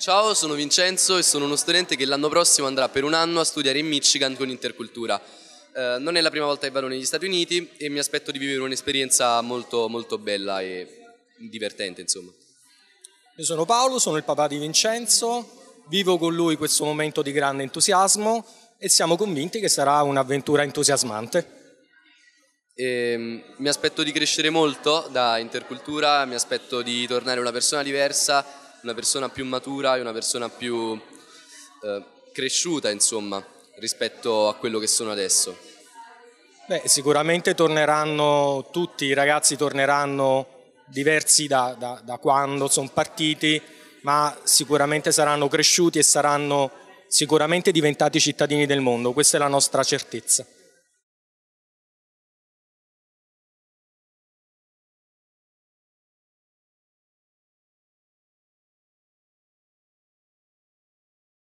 Ciao, sono Vincenzo e sono uno studente che l'anno prossimo andrà per un anno a studiare in Michigan con Intercultura. Eh, non è la prima volta che vado negli Stati Uniti e mi aspetto di vivere un'esperienza molto, molto bella e divertente, insomma. Io sono Paolo, sono il papà di Vincenzo, vivo con lui questo momento di grande entusiasmo e siamo convinti che sarà un'avventura entusiasmante. E, ehm, mi aspetto di crescere molto da Intercultura, mi aspetto di tornare una persona diversa una persona più matura e una persona più eh, cresciuta, insomma, rispetto a quello che sono adesso. Beh, sicuramente torneranno tutti i ragazzi torneranno diversi da, da, da quando sono partiti, ma sicuramente saranno cresciuti e saranno sicuramente diventati cittadini del mondo, questa è la nostra certezza.